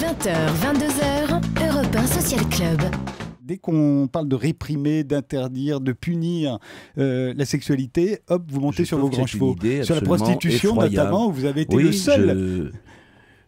20h, 22h, Europe 1 Social Club dès qu'on parle de réprimer, d'interdire, de punir euh, la sexualité, hop, vous montez sur vos grands chevaux. Sur la prostitution notamment, où vous avez été le seul.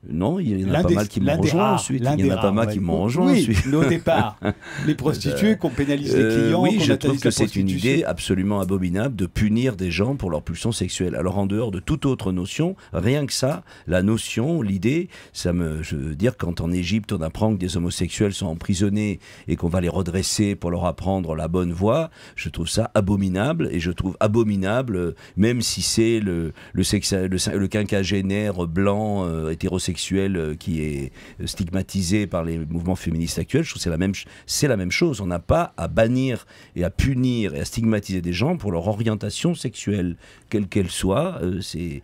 Non, il y en a pas mal qui m'ont ensuite. Il y en a pas mal qui m'ont rejoint au départ, les prostituées, euh, qu'on pénalise les clients. oui, je trouve que c'est une idée absolument abominable de punir des gens pour leur pulsion sexuelle. Alors en dehors de toute autre notion, rien que ça, la notion, l'idée, ça me, je veux dire, quand en Égypte on apprend que des homosexuels sont emprisonnés et qu'on va les redresser pour leur apprendre la bonne voie, je trouve ça abominable et je trouve abominable, euh, même si c'est le, le, quinquagénaire blanc euh, hétérosexuel sexuel euh, qui est stigmatisé par les mouvements féministes actuels. Je trouve c'est la même, c'est la même chose. On n'a pas à bannir et à punir et à stigmatiser des gens pour leur orientation sexuelle, quelle qu'elle soit. Euh, c'est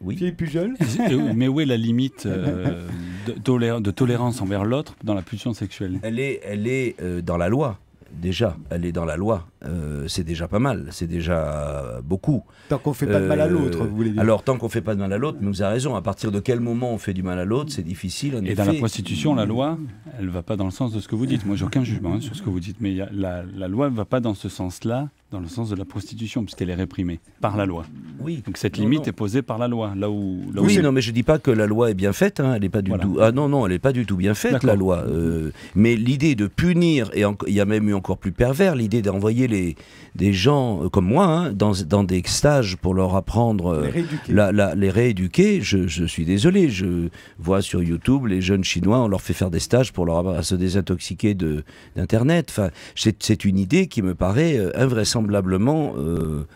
oui. Euh, mais où est la limite de, tolérance envers l'autre dans la pulsion sexuelle Elle est, elle est dans la loi déjà, elle est dans la loi. Euh, c'est déjà pas mal, c'est déjà beaucoup. Tant qu'on fait pas de mal à euh, l'autre, vous voulez dire Alors, tant qu'on fait pas de mal à l'autre, nous a raison. À partir de quel moment on fait du mal à l'autre, c'est difficile. En Et dans la Constitution, la loi, elle va pas dans le sens de ce que vous dites. Moi, j'ai aucun jugement hein, sur ce que vous dites, mais la loi ne va pas dans ce sens-là dans le sens de la prostitution, puisqu'elle est réprimée par la loi. Oui. Donc cette limite est posée par la loi. Là où, oui, non, mais je ne dis pas que la loi est bien faite. Hein, elle n'est pas du tout. Ah non, non, elle n'est pas du tout bien faite la loi. Euh, mais l'idée de punir et il y a même eu encore plus pervers l'idée d'envoyer les des gens euh, comme moi hein, dans, dans, des stages pour leur apprendre euh, les rééduquer. je, suis désolé. Je vois sur YouTube les jeunes chinois, on leur fait faire des stages pour leur à se désintoxiquer de d'internet. Enfin, c'est une idée qui me paraît invraisemblable semblablement. Euh,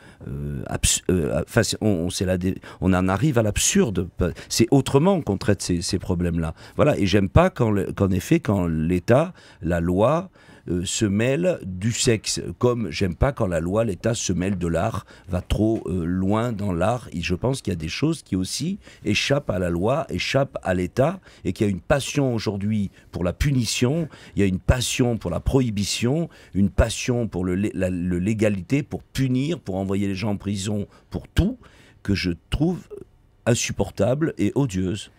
on, en arrive à l'absurde. C'est autrement qu'on traite ces, problèmes-là. Voilà, et j'aime pas qu'en effet, quand l'État, la loi, euh, se mêle du sexe. Comme j'aime pas quand la loi, l'État se mêle de l'art, va trop euh, loin dans l'art. Et je pense qu'il y a des choses qui aussi échappent à la loi, échappent à l'État, et qu'il y a une passion aujourd'hui pour la punition, il y a une passion pour la prohibition, une passion pour l'égalité, pour punir, pour envoyer les gens en prison pour tout que je trouve insupportable et odieuse.